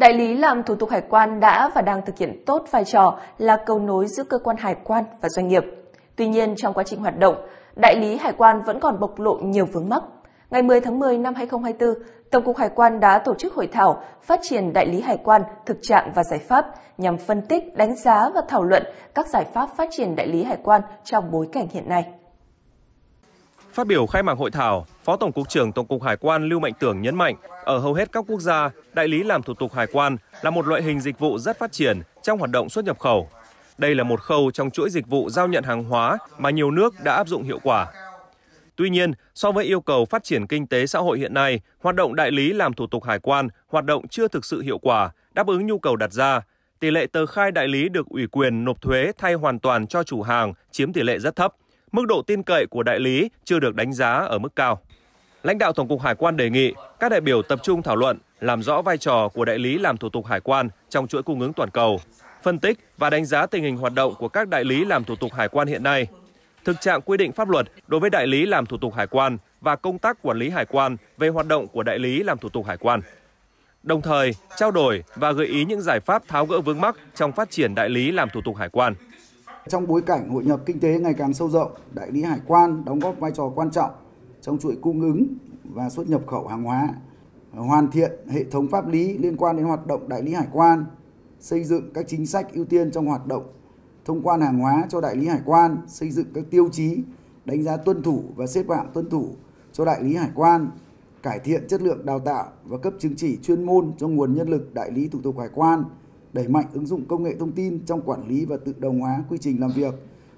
Đại lý làm thủ tục hải quan đã và đang thực hiện tốt vai trò là cầu nối giữa cơ quan hải quan và doanh nghiệp. Tuy nhiên, trong quá trình hoạt động, đại lý hải quan vẫn còn bộc lộ nhiều vướng mắc. Ngày 10 tháng 10 năm 2024, Tổng cục Hải quan đã tổ chức hội thảo Phát triển đại lý hải quan, thực trạng và giải pháp nhằm phân tích, đánh giá và thảo luận các giải pháp phát triển đại lý hải quan trong bối cảnh hiện nay. Phát biểu khai mạc hội thảo, Phó Tổng cục trưởng Tổng cục Hải quan Lưu Mạnh Tưởng nhấn mạnh, ở hầu hết các quốc gia, đại lý làm thủ tục hải quan là một loại hình dịch vụ rất phát triển trong hoạt động xuất nhập khẩu. Đây là một khâu trong chuỗi dịch vụ giao nhận hàng hóa mà nhiều nước đã áp dụng hiệu quả. Tuy nhiên, so với yêu cầu phát triển kinh tế xã hội hiện nay, hoạt động đại lý làm thủ tục hải quan hoạt động chưa thực sự hiệu quả, đáp ứng nhu cầu đặt ra. Tỷ lệ tờ khai đại lý được ủy quyền nộp thuế thay hoàn toàn cho chủ hàng chiếm tỷ lệ rất thấp – mức độ tin cậy của đại lý chưa được đánh giá ở mức cao. Lãnh đạo Tổng cục Hải quan đề nghị các đại biểu tập trung thảo luận, làm rõ vai trò của đại lý làm thủ tục hải quan trong chuỗi cung ứng toàn cầu, phân tích và đánh giá tình hình hoạt động của các đại lý làm thủ tục hải quan hiện nay, thực trạng quy định pháp luật đối với đại lý làm thủ tục hải quan và công tác quản lý hải quan về hoạt động của đại lý làm thủ tục hải quan. Đồng thời, trao đổi và gợi ý những giải pháp tháo gỡ vướng mắc trong phát triển đại lý làm thủ tục hải quan. Trong bối cảnh hội nhập kinh tế ngày càng sâu rộng, đại lý hải quan đóng góp vai trò quan trọng trong chuỗi cung ứng và xuất nhập khẩu hàng hóa, hoàn thiện hệ thống pháp lý liên quan đến hoạt động đại lý hải quan, xây dựng các chính sách ưu tiên trong hoạt động thông quan hàng hóa cho đại lý hải quan, xây dựng các tiêu chí đánh giá tuân thủ và xếp hạng tuân thủ cho đại lý hải quan, cải thiện chất lượng đào tạo và cấp chứng chỉ chuyên môn cho nguồn nhân lực đại lý thủ tục hải quan đẩy mạnh ứng dụng công nghệ thông tin trong quản lý và tự động hóa quy trình làm việc,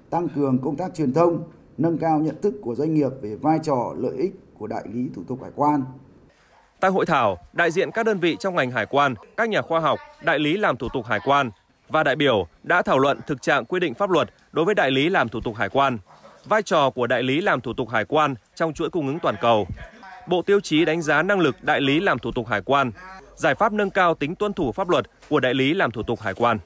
tăng cường công tác truyền thông, nâng cao nhận thức của doanh nghiệp về vai trò lợi ích của đại lý thủ tục hải quan. Tại hội thảo, đại diện các đơn vị trong ngành hải quan, các nhà khoa học, đại lý làm thủ tục hải quan và đại biểu đã thảo luận thực trạng quy định pháp luật đối với đại lý làm thủ tục hải quan, vai trò của đại lý làm thủ tục hải quan trong chuỗi cung ứng toàn cầu, bộ tiêu chí đánh giá năng lực đại lý làm thủ tục hải quan, giải pháp nâng cao tính tuân thủ pháp luật của đại lý làm thủ tục hải quan.